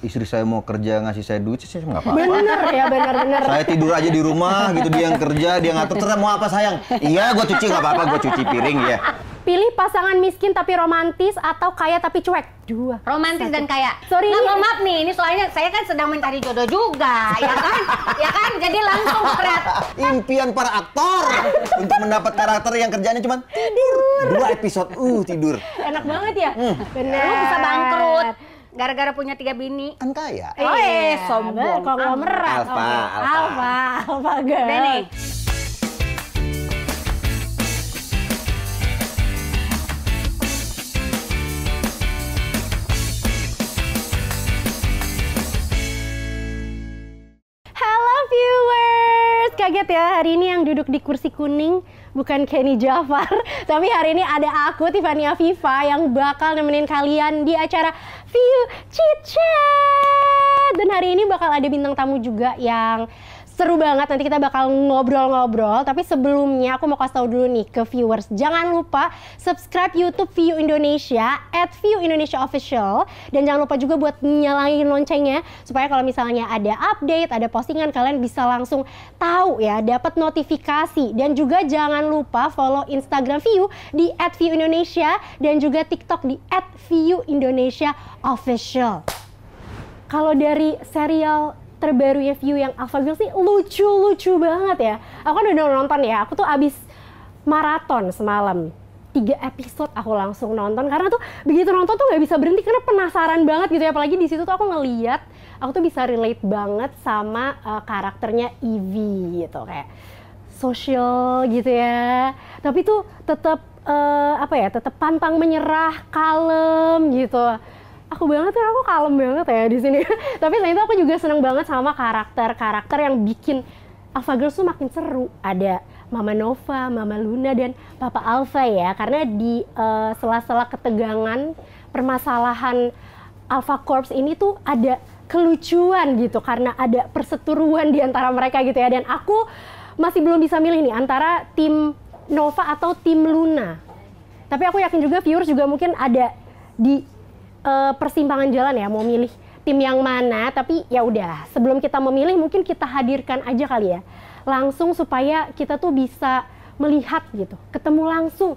istri saya mau kerja ngasih saya duit sih nggak apa-apa. Bener ya bener bener. Saya tidur aja di rumah gitu dia yang kerja dia ngatur terus mau apa sayang. Iya gue cuci nggak apa-apa gue cuci piring ya. Pilih pasangan miskin tapi romantis atau kaya tapi cuek. Dua. Romantis satu. dan kaya. Sorry. Nah, maaf nih, ini soalnya saya kan sedang mencari jodoh juga, ya kan? ya kan? Jadi langsung berat. Impian para aktor untuk mendapat karakter yang kerjanya cuma tidur. Dua episode, uh tidur. Enak banget ya. Hmm. Bener. Lu bisa bangkrut gara-gara punya tiga bini. Kan kaya. Oh, eh, sombong. merah. Alfa, apa, alfa. Alfa, alfa Alfa, kaget ya, hari ini yang duduk di kursi kuning bukan Kenny Jafar, tapi hari ini ada aku Tiffany Afifa yang bakal nemenin kalian di acara View Chit Dan hari ini bakal ada bintang tamu juga yang seru banget nanti kita bakal ngobrol-ngobrol tapi sebelumnya aku mau kasih tahu dulu nih ke viewers jangan lupa subscribe YouTube View Indonesia at View Indonesia Official dan jangan lupa juga buat nyalain loncengnya supaya kalau misalnya ada update ada postingan kalian bisa langsung tahu ya dapat notifikasi dan juga jangan lupa follow Instagram View di at View Indonesia dan juga TikTok di at View Indonesia Official kalau dari serial terbarunya View yang Alphaville sih lucu-lucu banget ya. Aku kan udah nonton ya, aku tuh abis maraton semalam tiga episode aku langsung nonton karena tuh begitu nonton tuh nggak bisa berhenti karena penasaran banget gitu ya apalagi di situ tuh aku ngeliat aku tuh bisa relate banget sama uh, karakternya Evie gitu kayak sosial gitu ya tapi tuh tetap uh, eh, apa ya tetap pantang menyerah kalem gitu aku banget kan aku kalem banget ya di sini. Tapi selain itu aku juga seneng banget sama karakter-karakter yang bikin Alpha Girls tuh makin seru. Ada Mama Nova, Mama Luna dan Papa Alpha ya. Karena di uh, sela-sela ketegangan permasalahan Alpha Corps ini tuh ada kelucuan gitu karena ada perseteruan di antara mereka gitu ya. Dan aku masih belum bisa milih nih antara tim Nova atau tim Luna. Tapi aku yakin juga viewers juga mungkin ada di uh, persimpangan jalan ya mau milih tim yang mana tapi ya udah sebelum kita memilih mungkin kita hadirkan aja kali ya langsung supaya kita tuh bisa melihat gitu ketemu langsung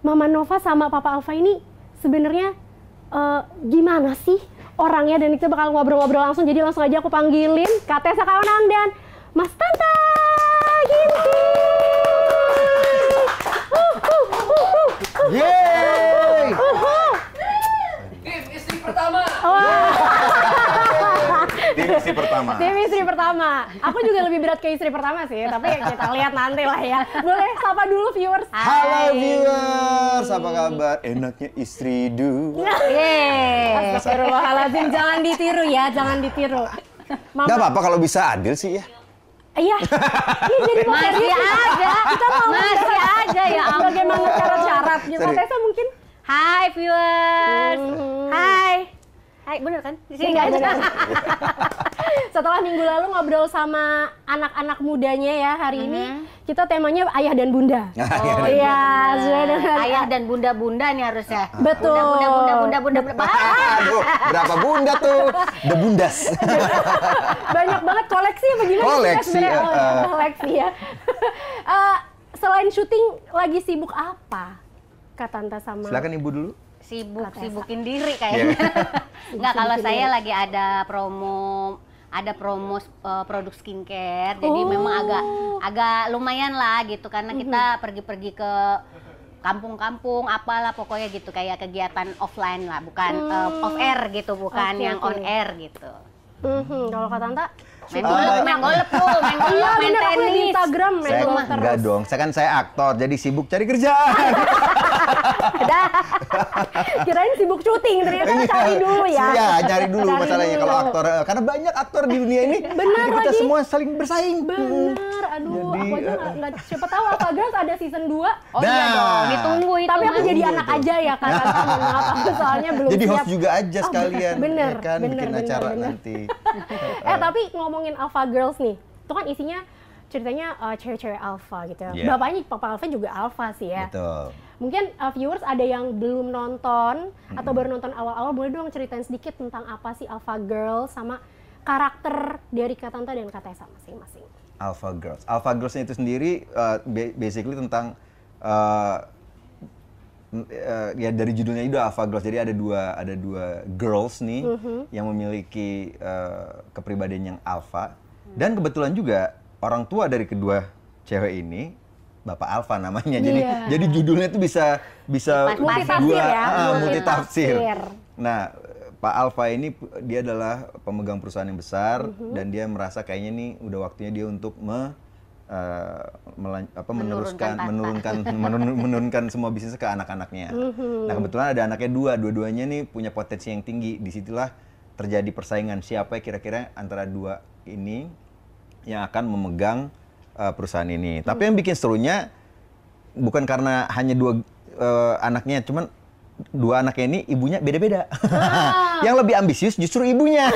Mama Nova sama Papa Alfa ini sebenarnya uh, gimana sih orangnya dan kita bakal ngobrol-ngobrol langsung jadi langsung aja aku panggilin Kak Tessa Kaonang dan Mas Tanta Ginting istri pertama. Dewi istri pertama. Aku juga lebih berat ke istri pertama sih, tapi ya kita lihat nanti lah ya. Boleh sapa dulu viewers. Halo viewers, apa kabar? Enaknya istri dua. Yeay. Astagfirullahaladzim, jangan ditiru ya, jangan ditiru. Mama. Gak apa-apa kalau bisa adil sih ya. Iya. iya jadi masih aja. Kita mau masih aja ya. Bagaimana cara syaratnya? Mbak Tessa mungkin. Hai viewers. Hmm. Hai. Hai, bener kan? Di sini iya, enggak ada. Setelah minggu lalu ngobrol sama anak-anak mudanya ya hari mm -hmm. ini mm-hmm. kita temanya ayah dan bunda. Oh iya, sudah dengan ayah dan bunda-bunda nih harusnya. Ah, ah. Betul. Bunda bunda bunda bunda bunda. Aduh, berapa bunda tuh? The bundas. Banyak banget koleksi apa gimana? Eh, oh, iya, eh. Koleksi. Ya, oh, koleksi ya. uh, selain syuting lagi sibuk apa? Kak Tanta sama. Silakan Ibu dulu sibuk sibukin diri kayaknya. Yeah. Nggak kalau saya lagi ada promo ada promo uh, produk skincare, oh. jadi memang agak agak lumayan lah gitu karena mm-hmm. kita pergi-pergi ke kampung-kampung apalah pokoknya gitu kayak kegiatan offline lah bukan mm. uh, off air gitu bukan okay, yang okay. on air gitu. Mm -hmm. Kalau kata Tante? main ah. golep, main golep tuh, main golep, iya, main tenis. Instagram main saya, golep terus. Enggak dong, saya kan saya aktor, jadi sibuk cari kerjaan. Dah. Kirain sibuk syuting, ternyata iya. cari dulu ya. Iya, cari dulu masalahnya kalau aktor. Eh, karena banyak aktor di dunia ini. Benar lagi. Kita semua saling bersaing. Benar. Aduh, aku aja eh. nggak. siapa tahu apa Girls ada season 2. Oh iya nah. dong, ditunggu itu. Tapi aku jadi anak aja ya kan. Maaf, aku soalnya belum Jadi host juga aja oh, sekalian. Bener, ya kan? Bener. bener, bikin acara nanti. Eh, tapi ngomong ngomongin alpha girls nih, itu kan isinya ceritanya uh, cewek-cewek alpha gitu. Yeah. Bapaknya Papa Alpha juga alpha sih ya. Betul. Mungkin uh, viewers ada yang belum nonton mm-hmm. atau baru nonton awal-awal boleh dong ceritain sedikit tentang apa sih alpha Girls sama karakter dari Kak Tante dan Kak Tessa masing-masing. Alpha Girls. Alpha Girls itu sendiri uh, basically tentang uh, uh, ya dari judulnya itu Alpha Girls. Jadi ada dua ada dua girls nih mm -hmm. yang memiliki uh, kepribadian yang alpha. Dan kebetulan juga orang tua dari kedua cewek ini Bapak Alfa namanya. Jadi yeah. jadi judulnya itu bisa bisa multi ya, ah, multi tafsir. Nah, Pak Alfa ini dia adalah pemegang perusahaan yang besar mm -hmm. dan dia merasa kayaknya nih udah waktunya dia untuk me uh, apa, menurunkan menurunkan menurunkan, menurunkan semua bisnis ke anak-anaknya. Uhuh. Nah kebetulan ada anaknya dua, dua-duanya nih punya potensi yang tinggi. Disitulah terjadi persaingan siapa kira-kira antara dua ini yang akan memegang uh, perusahaan ini. Tapi hmm. yang bikin serunya bukan karena hanya dua uh, anaknya, cuman dua anaknya ini ibunya beda-beda. Ah. yang lebih ambisius justru ibunya.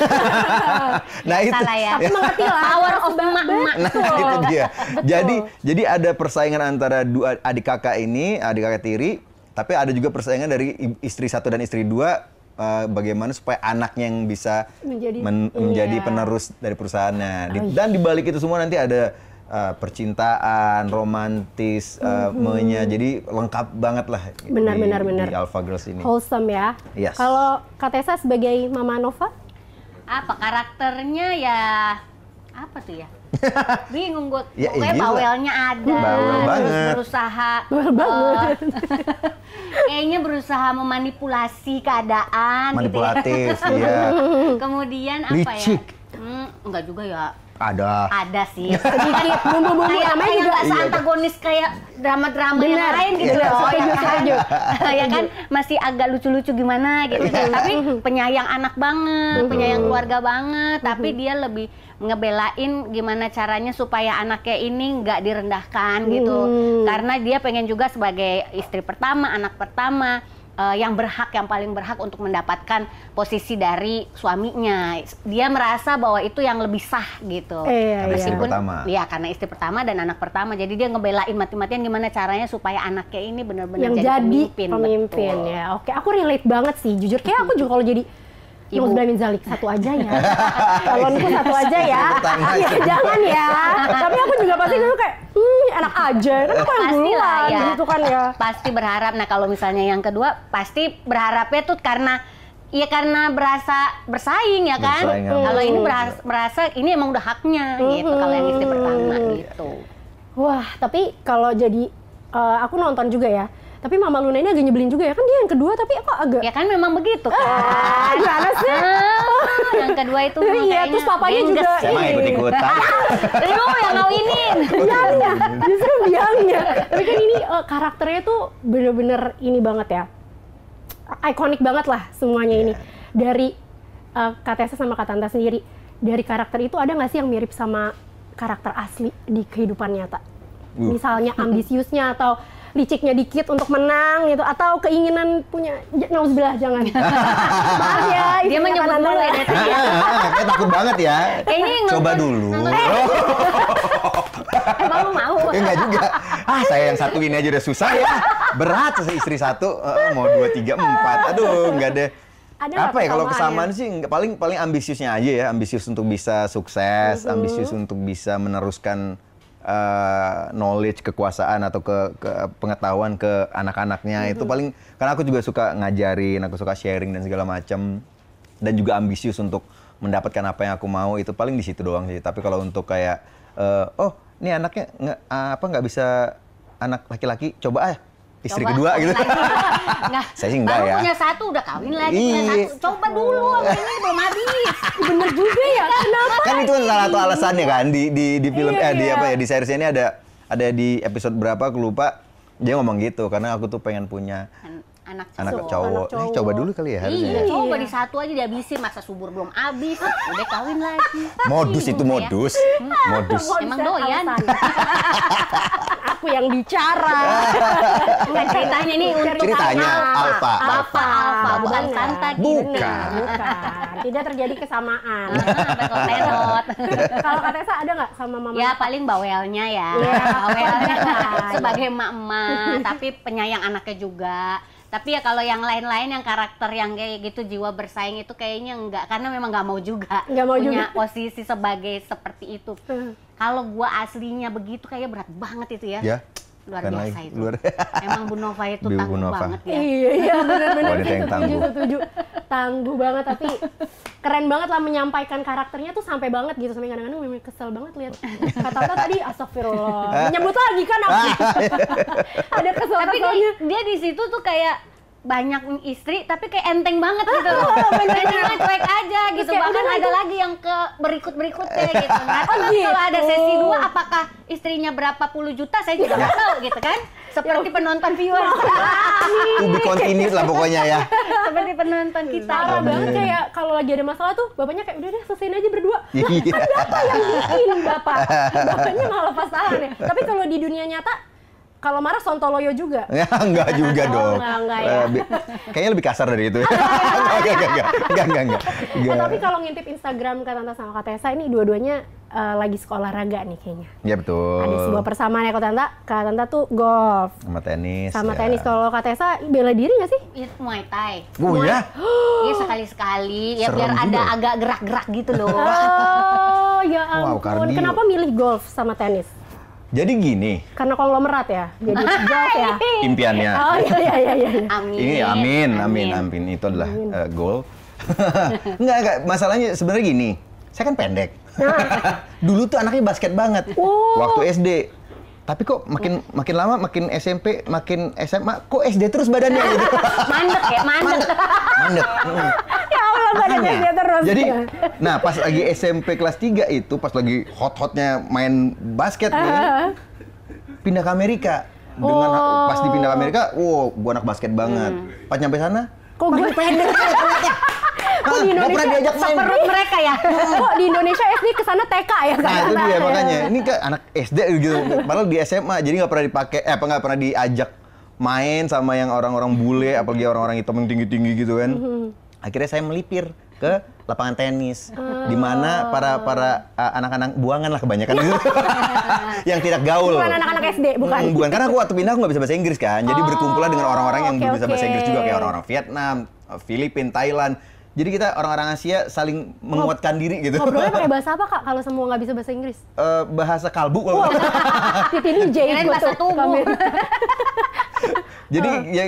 nah itu. Ya. Tapi mengerti lah power of mak Nah, itu dia. Jadi jadi ada persaingan antara dua adik kakak ini, adik kakak tiri, tapi ada juga persaingan dari istri satu dan istri dua eh, bagaimana supaya anaknya yang bisa menjadi men iya. penerus dari perusahaannya. Oh, iya. Dan dibalik itu semua nanti ada uh, percintaan, romantis, uh, mm -hmm. Menya, jadi lengkap banget lah. Benar, di, benar, benar. Di Alpha Girls ini. Wholesome ya. Yes. Kalau Katesa sebagai Mama Nova? Apa karakternya ya? Apa tuh ya? bingung gue ya, pokoknya iya bawelnya ada bawel banget. berusaha bawel eh, banget uh, kayaknya berusaha memanipulasi keadaan manipulatif gitu ya. iya kemudian apa ya? licik. ya Hmm, enggak juga ya. Ada. Ada sih. Sedikit iya. bumbu-bumbu namanya juga iya, antagonis iya. kayak drama-drama yang lain gitu iya. loh. Iya, iya. ya kan masih agak lucu-lucu gimana gitu. Iya. tapi penyayang anak banget, penyayang keluarga banget, tapi mm-hmm. dia lebih ngebelain gimana caranya supaya anaknya ini nggak direndahkan gitu. Mm. Karena dia pengen juga sebagai istri pertama, anak pertama uh, yang berhak yang paling berhak untuk mendapatkan posisi dari suaminya. Dia merasa bahwa itu yang lebih sah gitu. Eh, karena meskipun iya. pertama. ya karena istri pertama dan anak pertama. Jadi dia ngebelain mati-matian gimana caranya supaya anaknya ini benar-benar jadi, jadi pemimpin. Pemimpin ya. Oke, aku relate banget sih jujur. Kayak aku juga kalau jadi Ibu. Nuzulamin Zalik satu aja ya. kalau Calonku satu aja ya. Iya jangan ya. Tapi aku juga pasti dulu kayak hmm enak aja kan aku yang duluan ya. gitu kan ya. Pasti berharap. Nah kalau misalnya yang kedua pasti berharapnya tuh karena Iya karena berasa bersaing ya kan. Ya. Kalau ini berasa, berasa ini emang udah haknya gitu kalau yang mm-hmm. istri pertama gitu. Wah, tapi kalau jadi uh, aku nonton juga ya. Tapi Mama Luna ini agak nyebelin juga ya kan dia yang kedua tapi kok agak Ya kan memang begitu kan. Ah, gimana sih? Ah, yang kedua itu Iya, terus papanya juga emang ikut-ikutan. Lu yang ngawinin. Biangnya, iya. justru biangnya. Tapi kan ini uh, karakternya tuh bener-bener ini banget ya. Ikonik banget lah semuanya yeah. ini. Iya. Dari uh, sama Katanta sendiri, dari karakter itu ada nggak sih yang mirip sama karakter asli di kehidupan nyata? Uh. Misalnya ambisiusnya atau liciknya dikit untuk menang gitu atau keinginan punya belah jangan. Maaf ya, dia menyebut dulu ya. Kayak takut banget ya. coba dulu. Emang eh, lu mau? Ya enggak juga. Ah, saya yang satu ini aja udah susah ya. Berat istri satu, mau dua, tiga, empat. Aduh, enggak ada apa ya kalau kesamaan ya? sih paling paling ambisiusnya aja ya ambisius untuk bisa sukses mm-hmm. ambisius untuk bisa meneruskan uh, knowledge kekuasaan atau ke, ke pengetahuan ke anak-anaknya mm-hmm. itu paling karena aku juga suka ngajarin aku suka sharing dan segala macam dan juga ambisius untuk mendapatkan apa yang aku mau itu paling di situ doang sih tapi kalau untuk kayak uh, oh ini anaknya nge, apa nggak bisa anak laki-laki coba ah istri Coba, kedua gitu. Nah, saya sih enggak ya. punya satu udah kawin lagi, Coba dulu, ini belum habis. Bener juga ya, iya, kenapa? Kan itu salah satu alasannya kan di di di film iya, eh di iya. apa ya di series ini ada ada di episode berapa aku lupa dia ngomong gitu karena aku tuh pengen punya anak, anak cowok. Anak cowok. Eh, coba dulu kali ya harusnya. Iya, ya. coba iya. di satu aja dihabisin masa subur belum habis, udah kawin lagi. Modus itu gitu ya. modus. Ya. Modus. Emang doyan aku yang bicara. Enggak ceritanya ini untuk ceritanya apa, apa, bukan santai Bukan. Bukan. Tidak terjadi kesamaan. Ah, kalau kata saya ada nggak sama mama? Ya paling bawelnya ya. Iya, bawelnya sebagai emak-emak, tapi penyayang anaknya juga tapi ya kalau yang lain-lain yang karakter yang kayak gitu jiwa bersaing itu kayaknya enggak karena memang nggak mau juga gak mau punya juga. posisi sebagai seperti itu hmm. Kalau gua aslinya begitu kayak berat banget itu ya. Yeah luar biasa itu. Luar... Emang Bu Nova itu Bu tangguh Nova. banget ya. Iya, iya benar-benar Iya, setuju. Tangguh banget tapi keren banget lah menyampaikan karakternya tuh sampai banget gitu sampai kadang-kadang memang kesel banget lihat kata-kata tadi astagfirullah menyebut lagi kan aku ah. ada kesel tapi dia di situ tuh kayak banyak istri tapi kayak enteng banget gitu loh. bener cuek aja gitu. Kayak, Bahkan ada gitu. lagi yang ke berikut-berikutnya gitu. Nah, oh, kalau gitu. ada sesi dua apakah istrinya berapa puluh juta saya juga nggak tahu gitu kan. Seperti penonton viewer. To be lah pokoknya ya. Seperti penonton gitu. kita. Parah banget kayak kalau lagi ada masalah tuh bapaknya kayak udah deh selesaiin aja berdua. Lah, kan ada apa yang bikin bapak? Bapaknya malah pasangan ya. Tapi kalau di dunia nyata kalau marah sontoloyo juga? Ya, enggak juga oh, dong. Enggak, enggak eh, ya. kayaknya lebih kasar dari itu. enggak, enggak, enggak. Enggak, enggak, enggak. Eh, tapi kalau ngintip Instagram Kak Tanta sama Kak Tessa ini dua-duanya uh, lagi sekolah raga nih kayaknya. Iya betul. Ada sebuah persamaan ya Kak Tanta. Kak Tanta tuh golf. Sama tenis. Sama ya. tenis. Kalau Kak Tessa bela diri nggak sih? It's Muay Thai. Oh iya? Iya sekali-sekali. Ya biar juga. ada agak gerak-gerak gitu loh. oh ya ampun. Wow, Kenapa milih golf sama tenis? Jadi gini. Karena konglomerat ya, jadi goals ya. Impiannya. Oh iya, iya iya iya. iya. Amin. Ini amin amin, amin, amin. Itu adalah amin. Uh, goal. enggak, enggak. Masalahnya sebenarnya gini. Saya kan pendek. Nah. Dulu tuh anaknya basket banget. Oh. Waktu SD tapi kok makin hmm. makin lama makin SMP makin SMA kok SD terus badannya gitu mandek ya mandek mandek, mandek. Hmm. ya Allah badannya SD terus jadi nah pas lagi SMP kelas 3 itu pas lagi hot-hotnya main basket gitu nih kan, ah. uh pindah ke Amerika dengan oh. pas dipindah ke Amerika wow gua anak basket banget hmm. pas nyampe sana kok gue pendek Ya? Kok di Indonesia pernah diajak main. mereka ya. Kok di Indonesia SD kesana TK ya? Nah itu dia makanya. Ini ke anak SD gitu. Padahal di SMA jadi nggak pernah dipakai. Eh apa nggak pernah diajak main sama yang orang-orang bule, apalagi orang-orang hitam yang tinggi-tinggi gitu kan. Mm-hmm. Akhirnya saya melipir ke lapangan tenis hmm. di mana para para uh, anak-anak buangan lah kebanyakan itu, yang tidak gaul. Bukan anak-anak SD, mm, bukan. Hmm, bukan karena aku waktu pindah aku nggak bisa bahasa Inggris kan. Jadi oh, berkumpul dengan orang-orang yang okay, bisa okay. bahasa Inggris juga kayak orang-orang Vietnam, Filipina, Thailand. Jadi kita orang-orang Asia saling menguatkan diri gitu. Ngobrolnya pakai bahasa apa kak? Kalau semua nggak bisa bahasa Inggris? Uh, bahasa kalbu kalau. Wow. ini jadi bahasa tubuh. Jadi uh. ya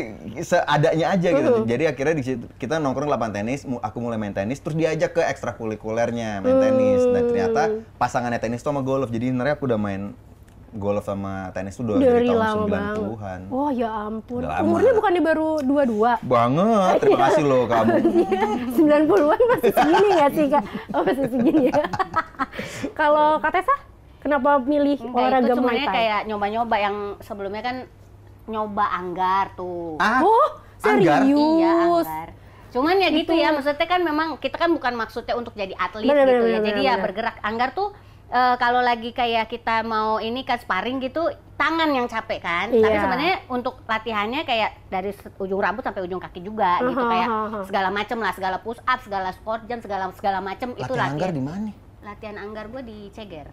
seadanya aja gitu. Uh. Jadi akhirnya di situ kita nongkrong lapangan tenis, aku mulai main tenis, terus diajak ke ekstrakurikulernya main uh. tenis. Dan nah, ternyata hmm. pasangannya tenis tuh sama golf. Jadi sebenarnya aku udah main golf sama tenis tuh dari, dari tahun 90-an. oh, ya ampun. Umurnya bukannya baru dua-dua? Banget. Terima iya. kasih loh kamu. 90-an masih segini ya sih, Kak? Oh, masih segini ya. Kalau Kak Tessa, kenapa milih Enggak, olahraga Muay ya Thai? kayak nyoba-nyoba yang sebelumnya kan nyoba anggar tuh. Ah, oh, serius? Iya, anggar. Cuman ya gitu, gitu ya, maksudnya kan memang kita kan bukan maksudnya untuk jadi atlet bener, gitu bener, ya. Bener, jadi bener, ya bergerak anggar tuh uh, kalau lagi kayak kita mau ini kan sparring gitu tangan yang capek kan iya. tapi sebenarnya untuk latihannya kayak dari ujung rambut sampai ujung kaki juga uh-huh, gitu kayak uh-huh, uh-huh. segala macem lah segala push up segala squat jam segala segala macem itu latihan anggar di mana latihan anggar gue di ceger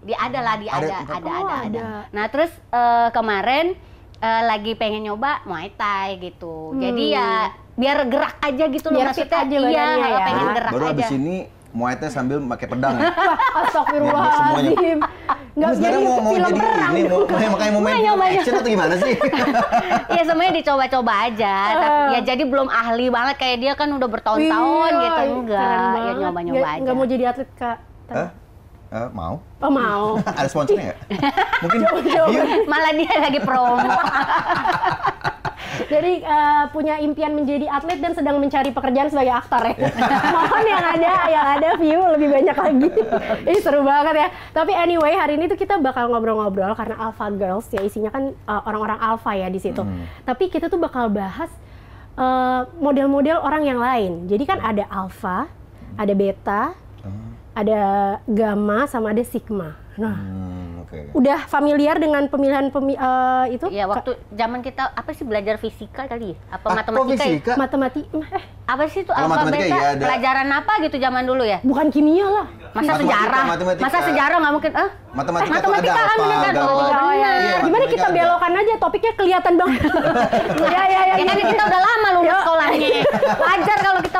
di ada lah di ada ada ada ada, oh, ada. ada. nah terus uh, kemarin uh, lagi pengen nyoba muay thai gitu hmm. jadi ya hmm. biar gerak aja gitu loh maksudnya aja iya ya. pengen gerak Baru aja abis ini Thai sambil pakai pedang. Astagfirullahaladzim. Enggak jadi mau, mau film jadi perang. Ini, mau, makanya mau main nyoba, action atau gimana sih? Iya semuanya dicoba-coba aja. Tapi uh-huh. ya jadi belum ahli banget kayak dia kan udah bertahun-tahun iya, gitu enggak. Ya nyoba-nyoba aja. Enggak mau jadi atlet Kak. Hah? Uh, mau. Oh mau. Ada sponsornya nggak? Mungkin. Coba, coba. Malah dia lagi promo. Jadi uh, punya impian menjadi atlet dan sedang mencari pekerjaan sebagai aktor ya. Mohon yang ada yang ada view lebih banyak lagi. Ini seru banget ya. Tapi anyway hari ini tuh kita bakal ngobrol-ngobrol karena Alpha Girls ya isinya kan uh, orang-orang alpha ya di situ. Hmm. Tapi kita tuh bakal bahas uh, model-model orang yang lain. Jadi kan ada alpha, ada beta, ada gamma sama ada sigma. Nah, hmm, okay. udah familiar dengan pemilihan pemi uh, itu? Iya, waktu zaman kita apa sih belajar fisika kali ya? Apa ah, matematika? Ya? Matematika? eh. apa sih itu alfa beta? Ya Pelajaran apa gitu zaman dulu ya? Bukan kimia lah. Masa matematika, sejarah. Matematika. Masa sejarah nggak mungkin eh? Matematika, matematika ada kan apa, kan? oh, Oh, Iya, iya Gimana kita belokan aja topiknya kelihatan dong. Iya, iya, iya. ya, kan iya. kita udah lama loh ya, ya, ya, kalau kita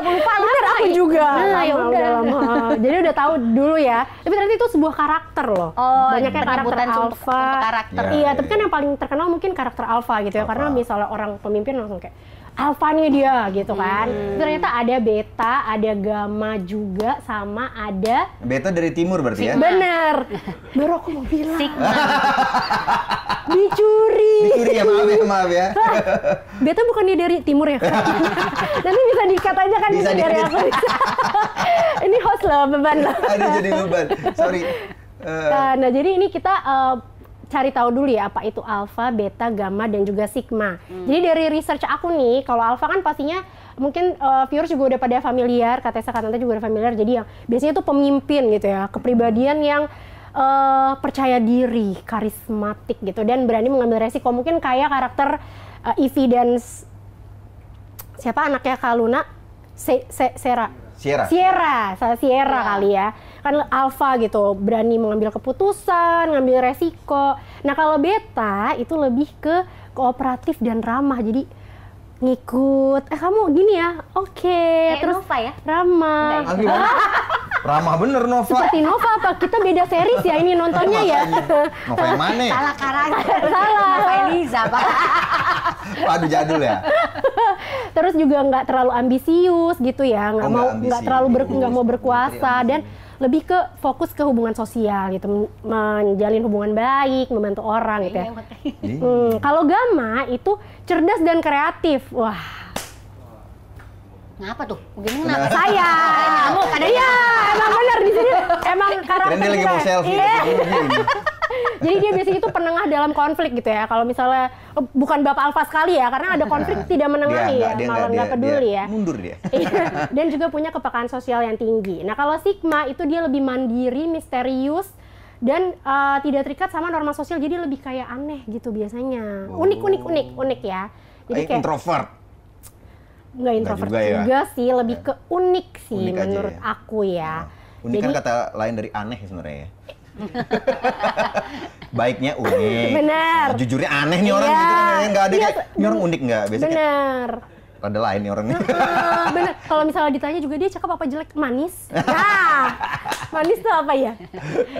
aku iya. juga nah, lama, ya udah. udah lama jadi udah tahu dulu ya tapi ternyata itu sebuah karakter loh oh, banyaknya karakter alfa karakter iya ya, tapi kan iya. yang paling terkenal mungkin karakter Alpha gitu ya alpha. karena misalnya orang pemimpin langsung kayak alfanya dia gitu kan. Hmm. Ternyata ada beta, ada gamma juga sama ada Beta dari timur berarti ya? Sigma. ya? Bener. Baru aku mau bilang. Sigma. Dicuri. Dicuri ya maaf ya maaf ya. beta bukannya dari timur ya? Nanti bisa dikat aja kan bisa dari aku. ini host loh beban loh. Ada jadi beban. Sorry. Uh. Nah, eh. nah jadi ini kita uh, cari tahu dulu ya apa itu alfa, beta, gamma dan juga sigma. Hmm. Jadi dari research aku nih, kalau alfa kan pastinya mungkin uh, viewers juga udah pada familiar, kata Tessa Katanta juga udah familiar. Jadi yang biasanya itu pemimpin gitu ya, kepribadian yang uh, percaya diri, karismatik gitu dan berani mengambil resiko. Mungkin kayak karakter uh, eh, evidence siapa anaknya Kaluna? Se Se Sierra. Sierra, Sierra, Sierra kali ya kan alfa gitu berani mengambil keputusan ngambil resiko nah kalau beta itu lebih ke kooperatif dan ramah jadi ngikut eh kamu gini ya oke okay. terus Nova ya ramah ya? Ah, ramah bener Nova seperti Nova apa kita beda series ya ini nontonnya iya, ya Nova yang mana salah karakter salah Nova Eliza pak Waduh jadul ya terus juga nggak terlalu ambisius gitu ya nggak oh, mau nggak terlalu ber, mau berkuasa dan lebih ke fokus ke hubungan sosial gitu menjalin hubungan baik membantu orang gitu ya iya, hmm, iya. kalau Gama itu cerdas dan kreatif wah Ngapa tuh? Mungkin Saya. ada iya, emang benar di sini. Emang karakter dia lagi mau selfie. Iya. Jadi dia biasanya itu penengah dalam konflik gitu ya. Kalau misalnya eh, bukan Bapak Alfa sekali ya, karena ada konflik tidak menengahi ya, dia, malah nggak peduli dia, ya. Mundur dia. Iya, dan juga punya kepekaan sosial yang tinggi. Nah kalau Sigma itu dia lebih mandiri, misterius, dan uh, tidak terikat sama norma sosial jadi lebih kayak aneh gitu biasanya oh. unik unik unik oh. unik ya jadi eh, kayak introvert nggak introvert nggak juga, ya. sih lebih ya. ke unik sih unik menurut ya. aku ya nah, unik kan jadi, kan kata lain dari aneh sebenarnya ya Baiknya unik. Benar. Nah, jujurnya aneh nih iya. orang iya. gitu kan, nggak ada iya, kayak ini orang unik gak? biasanya. Benar. lain nih orangnya. Benar. Kalau misalnya ditanya juga dia cakep apa jelek manis. Nah, manis tuh apa ya?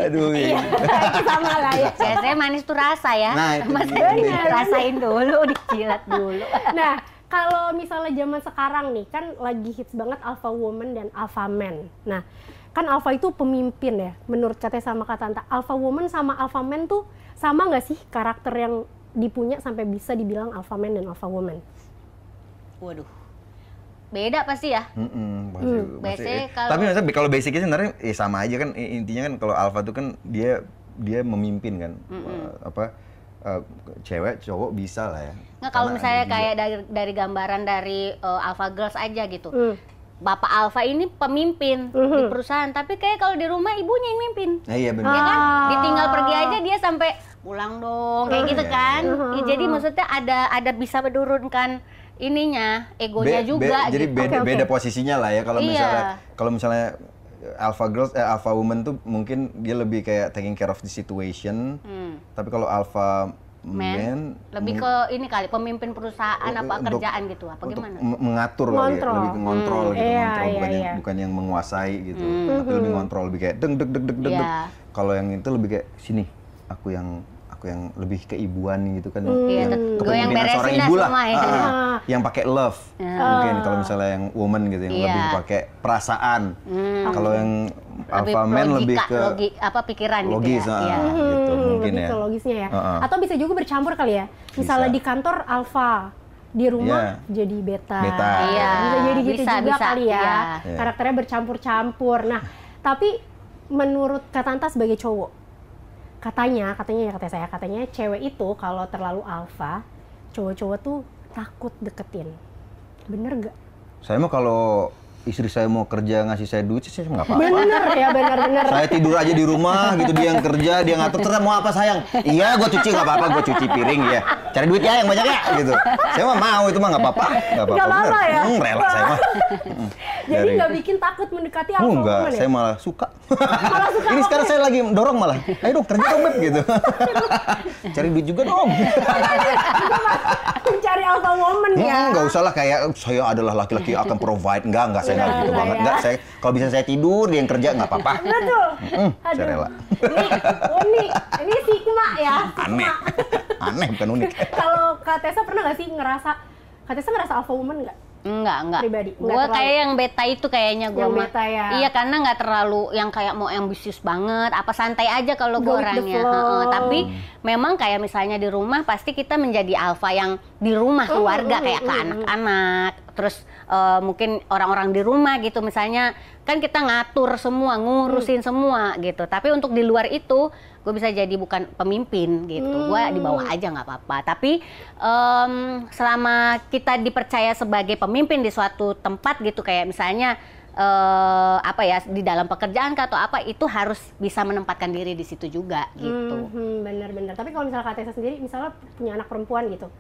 Aduh. Iya. iya sama lah ya. saya manis tuh rasa ya. Nah, itu rasain dulu, dijilat dulu. Nah, kalau misalnya zaman sekarang nih kan lagi hits banget alpha woman dan alpha man. Nah, kan alpha itu pemimpin ya menurut Cate sama kak Tante. alpha woman sama alpha man tuh sama nggak sih karakter yang dipunya sampai bisa dibilang alpha man dan alpha woman waduh beda pasti ya mm -mm, pasti, mm. Pasti, tapi kalau basicnya sebenarnya eh, sama aja kan intinya kan kalau alpha tuh kan dia dia memimpin kan mm -mm. Uh, apa uh, cewek cowok bisa lah ya nggak kalau misalnya kayak dari dari gambaran dari uh, alpha girls aja gitu mm Bapak Alfa ini pemimpin mm -hmm. di mm-hmm. perusahaan, tapi kayak kalau di rumah ibunya yang mimpin. Nah, iya benar. Ya kan? Ah. Ditinggal pergi aja dia sampai pulang dong kayak gitu mm-hmm. kan. Ya, mm-hmm. jadi maksudnya ada ada bisa menurunkan ininya egonya Be, juga. Be, jadi gitu. beda okay, okay. beda posisinya lah ya kalau misalnya misalnya kalau misalnya alpha girls eh alpha woman tuh mungkin dia lebih kayak taking care of the situation. Hmm. Tapi kalau alpha man, man lebih ke ini kali pemimpin perusahaan apa eh, kerjaan gitu apa gimana mengatur lah ya, lebih ke ngontrol gitu, hmm. gitu yeah, yeah, bukan yeah. yang iya. bukan yang menguasai gitu mm. tapi lebih ngontrol lebih kayak deng deg deg deg deg yeah. kalau yang itu lebih kayak sini aku yang aku yang lebih keibuan gitu kan ya. hmm. Iya, yang kepemimpinan seorang ibu lah ya. uh, yang pakai love uh. mungkin kalau misalnya yang woman gitu yang yeah. lebih pakai perasaan hmm. kalau yang alpha lebih man logika, lebih ke logi, apa pikiran gitu logis, gitu ya. Ah, ya. mungkin lebih ya. logisnya ya. Uh -uh. Atau bisa juga bercampur kali ya. Misalnya bisa. di kantor alpha, di rumah yeah. jadi beta. beta. Iya. Bisa jadi gitu bisa, juga bisa, kali ya. Iya. iya. Karakternya bercampur-campur. Nah, tapi menurut Katanta sebagai cowok, katanya, katanya ya kata saya, katanya cewek itu kalau terlalu alpha, cowok-cowok tuh takut deketin. Bener gak? Saya mah kalau istri saya mau kerja ngasih saya duit saya nggak apa-apa. Bener ya bener bener. Saya tidur aja di rumah gitu dia yang kerja dia ngatur terus mau apa sayang. Iya gue cuci nggak apa-apa gue cuci piring ya. Cari duit ya yang banyak ya gitu. Saya mah mau itu mah nggak apa-apa nggak apa-apa. Gak lama ya. Hmm, rela saya mah. Jadi nggak bikin takut mendekati Oh, Enggak, ya? saya malah suka. malah suka Ini sekarang saya lagi dorong malah. Ayo dong kerja dong gitu. Cari duit juga dong. Cari alkohol momen ya. Enggak usah lah kayak saya adalah laki-laki akan provide enggak enggak saya nggak gitu banget. Enggak, saya kalau bisa saya tidur dia yang kerja nggak apa-apa. Betul. saya rela. Ini unik. Ini sigma ya. Sigma. Aneh. Aneh bukan unik. kalau Kak Tessa pernah nggak sih ngerasa Kak Tessa ngerasa alpha woman nggak? Enggak, enggak. Pribadi. Gue kayak yang beta itu kayaknya gue yang beta ya. Iya, karena nggak terlalu yang kayak mau ambisius banget, apa santai aja kalau gue orangnya. Heeh, tapi memang kayak misalnya di rumah pasti kita menjadi alfa yang di rumah oh, keluarga mm, kayak mm, ke mm. anak-anak, terus uh, mungkin orang-orang di rumah gitu misalnya kan kita ngatur semua ngurusin hmm. semua gitu tapi untuk di luar itu gue bisa jadi bukan pemimpin gitu hmm. gue di bawah hmm. aja nggak apa-apa tapi um, selama kita dipercaya sebagai pemimpin di suatu tempat gitu kayak misalnya uh, apa ya di dalam pekerjaan atau apa itu harus bisa menempatkan diri di situ juga gitu. Hmm, bener hmm, bener. Tapi kalau misalnya kata sendiri misalnya punya anak perempuan gitu,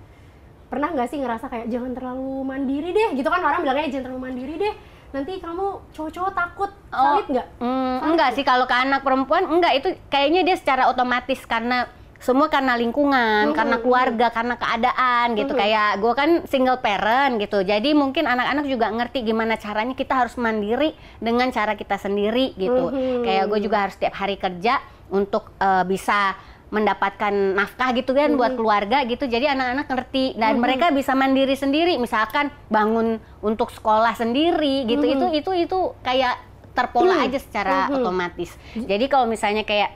pernah nggak sih ngerasa kayak jangan terlalu mandiri deh gitu kan orang bilangnya jangan terlalu mandiri deh nanti kamu cowok-cowok takut sulit oh, nggak? mm, enggak sih kalau ke anak perempuan enggak itu kayaknya dia secara otomatis karena semua karena lingkungan, mm -hmm. karena keluarga, karena keadaan gitu. Mm -hmm. Kayak gue kan single parent gitu, jadi mungkin anak-anak juga ngerti gimana caranya kita harus mandiri dengan cara kita sendiri gitu. Mm -hmm. Kayak gue juga harus tiap hari kerja untuk uh, bisa mendapatkan nafkah gitu kan mm -hmm. buat keluarga gitu. Jadi anak-anak ngerti dan mm -hmm. mereka bisa mandiri sendiri. Misalkan bangun untuk sekolah sendiri gitu. Mm -hmm. Itu itu itu kayak terpola mm -hmm. aja secara mm -hmm. otomatis. Jadi kalau misalnya kayak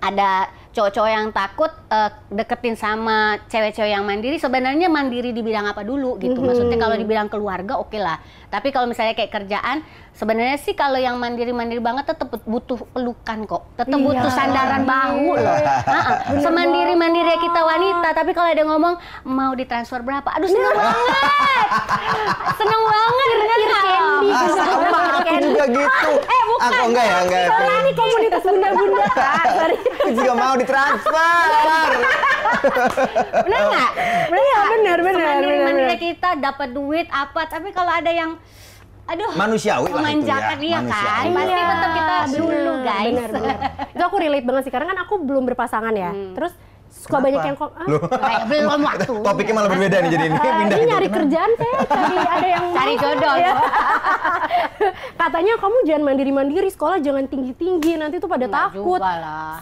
ada cowok-cowok yang takut uh, deketin sama cewek-cewek yang mandiri sebenarnya mandiri di bidang apa dulu gitu mm-hmm. maksudnya kalau di bidang keluarga oke okay lah tapi kalau misalnya kayak kerjaan sebenarnya sih kalau yang mandiri mandiri banget tetap butuh pelukan kok tetap iya. butuh sandaran bahu loh iya. semandiri mandiri kita wanita tapi kalau ada ngomong mau ditransfer berapa aduh seneng iya. banget seneng banget dengar candy aku aku juga gitu eh bukan aku ah, enggak ya enggak ya, ini komunitas bunda-bunda aku juga mau ditransfer. benar nggak? benar iya, benar. bener benar. semanir kita dapat duit apa, tapi kalau ada yang aduh manusiawi lah itu ya dia kan pasti tetap kita iya. dulu guys bener, bener. itu aku relate banget sih karena kan aku belum berpasangan ya hmm. terus suka Kenapa? banyak yang kom ah, Loh. belum waktu topiknya malah berbeda nih jadi ini uh, ini nyari kerjaan saya cari ada yang cari jodoh ya. katanya kamu jangan mandiri mandiri sekolah jangan tinggi tinggi nanti tuh pada Nggak takut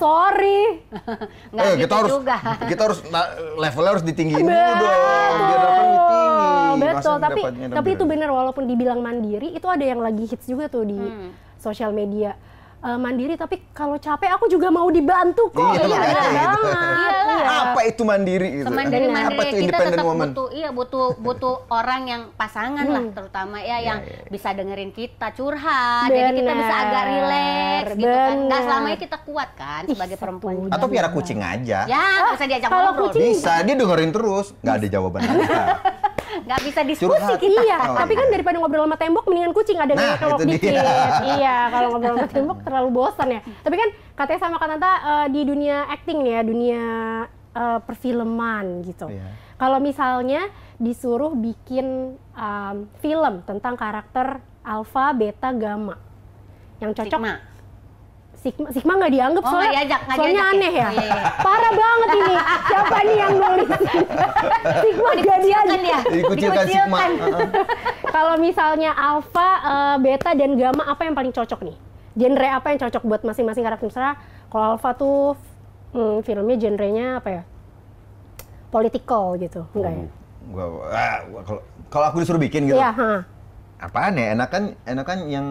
sorry Nggak eh, gitu kita harus juga. kita harus levelnya harus ditinggiin dulu dong biar tinggi betul Masa tapi tapi itu benar walaupun dibilang mandiri itu ada yang lagi hits juga tuh di hmm. sosial media uh, mandiri tapi kalau capek aku juga mau dibantu kok. Iya, iya, iya iya, Iya. Apa itu mandiri itu? Mandiri mandiri apa kita tetap woman? butuh iya butuh butuh orang yang pasangan lah hmm. terutama ya iya, yang yeah, yeah. bisa dengerin kita curhat. Bener. Jadi kita bisa agak rileks gitu kan. Enggak selamanya kita kuat kan sebagai Ih, perempuan. Atau piara kucing aja. Ya, bisa diajak ngobrol. Bisa, dia dengerin terus, nggak ada jawaban. nggak bisa diskusi Curhat. kita. Iya, oh, tapi kan daripada ngobrol sama tembok mendingan kucing ada nah, kalau dikit. iya, kalau ngobrol sama tembok terlalu bosan ya. Tapi kan katanya sama Kak Tanta uh, di dunia acting nih ya, dunia uh, perfilman gitu. Yeah. Kalau misalnya disuruh bikin um, film tentang karakter alfa, beta, gamma yang cocok Sigma, Sigma nggak dianggap oh, soalnya, diajak, soalnya diajak, ya? aneh ya. ya. Iya, iya. Parah banget ini. Siapa nih yang nulis? Sigma gak diajak. Ya? Dikucilkan Sigma. Kalau misalnya Alpha, uh, Beta, dan Gamma, apa yang paling cocok nih? Genre apa yang cocok buat masing-masing karakter? Misalnya kalau Alpha tuh hmm, filmnya genrenya apa ya? Political gitu, enggak ya? Hmm, gua, ah, kalau aku disuruh bikin gitu. Iya, Apaan ya? Enakan, enakan yang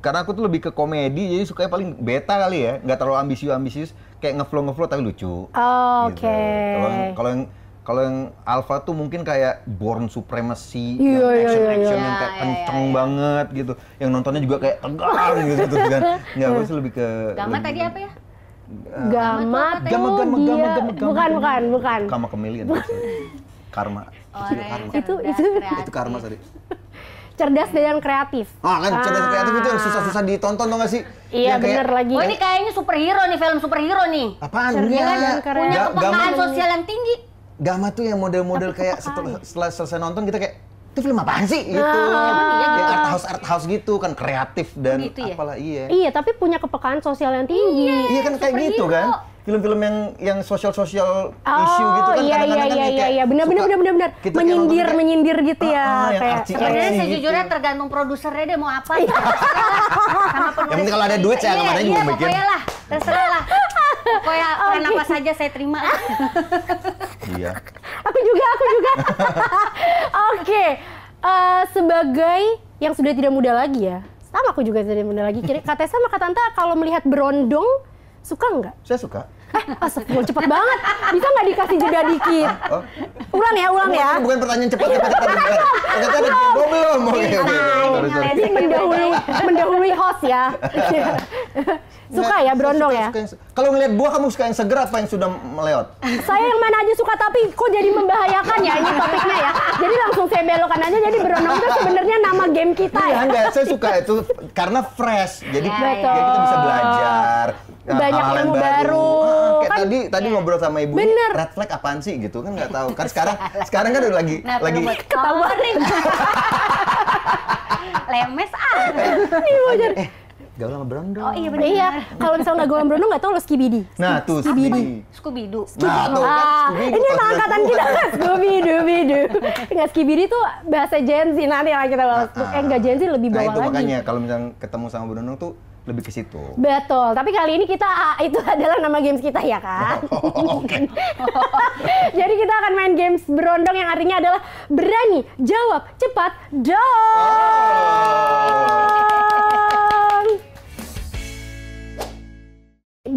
karena aku tuh lebih ke komedi jadi sukanya paling beta kali ya nggak terlalu ambisius ambisius kayak ngeflow ngeflow tapi lucu oh, gitu. oke okay. kalau gitu. kalau yang kalau yang, yang alpha tuh mungkin kayak born supremacy yeah, yang iya, action yeah, iya. action yeah. yang kayak iya, kenceng yeah, yeah. banget gitu yang nontonnya juga kayak tegang gitu, gitu kan nggak aku sih lebih ke gama lebih, tadi apa ya gama gama gama gama gama gama bukan bukan bukan gama kemilian. karma Oh, itu, itu, itu, itu karma, sorry cerdas dan kreatif. Ah kan ah. cerdas dan kreatif itu yang ah. susah-susah ditonton dong gak sih? Iya yang bener lagi. Oh ini kayaknya superhero nih film superhero nih. Apaan? Cerdas ya, dan keren. Punya kepekaan sosial yang tinggi. Gama tuh yang model-model kayak setelah, setelah selesai nonton kita kayak itu film apaan sih gitu ah. kayak iya, gitu. art house art house gitu kan kreatif dan oh, gitu ya? apalah iya iya tapi punya kepekaan sosial yang tinggi iya, iya kan kayak gitu kan film-film yang yang sosial sosial oh, isu gitu kan iya, kadang-kadang iya, kan iya, iya, iya, benar benar benar benar benar gitu, menyindir kayak, menyindir gitu ya ah, ah, kayak gitu. sejujurnya gitu. tergantung produsernya deh mau apa ya. sama penulis kalau ada duit saya iya, nggak mau iya, juga bikin pokoknya lah terserah lah pokoknya oh, okay. apa saja saya terima iya aku juga aku juga oke okay. uh, eh, sebagai yang sudah tidak muda lagi ya sama aku juga tidak muda lagi kata sama kata Tante kalau melihat berondong suka nggak? Saya suka. Eh, ah, gue cepet banget. Bisa nggak dikasih jeda dikit? Oh? Ulang ya, ulang ya. Bukan pertanyaan cepet-cepet cepat, belum Ternyata ada oh, belum. ini oke. Jadi mendahului, mendahului host ya. suka ya, berondong ya. Kalau ngeliat buah kamu suka yang segera apa yang sudah meleot? Saya yang mana aja suka tapi kok jadi membahayakan ya ini topiknya ya. Jadi langsung saya belokan aja. Jadi berondong itu sebenarnya nama game kita iya, ya. Enggak, saya suka itu karena fresh. Jadi, iya. jadi kita bisa belajar. Banyak ilmu baru tadi tadi yeah. ngobrol sama ibu Bener. red flag apaan sih gitu kan nggak tahu kan sekarang sekarang kan udah lagi nah, lagi ketawarin lemes ah nih wajar eh, gaul sama Oh iya benar. Iya, kalau misalnya nggak gaul sama nggak tahu lo Skibidi. Nah, tuh Skibidi. Skubidu. Nah, tuh kan ah, Ini emang angkatan kita kan Skubidu, Bidu. Enggak Skibidi tuh bahasa Gen Z nanti lah kita bahas. Ah, ah. Eh enggak Gen Z lebih nah, bawah lagi. Nah, itu makanya kalau misalnya ketemu sama berondong tuh lebih ke situ. Betul. Tapi kali ini kita ah, itu adalah nama games kita ya kan. Oh, oh, oh Okay. Jadi kita akan main games berondong yang artinya adalah berani, jawab, cepat, dong. Oh.